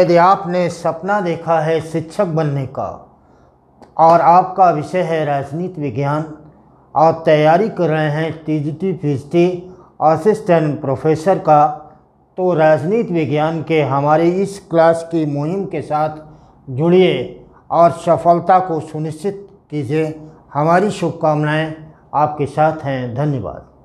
यदि आपने सपना देखा है शिक्षक बनने का और आपका विषय है राजनीति विज्ञान आप तैयारी कर रहे हैं टीजीटी पीजीटी असिस्टेंट प्रोफेसर का तो राजनीति विज्ञान के हमारे इस क्लास की मुहिम के साथ जुड़िए और सफलता को सुनिश्चित कीजिए हमारी शुभकामनाएं आपके साथ हैं धन्यवाद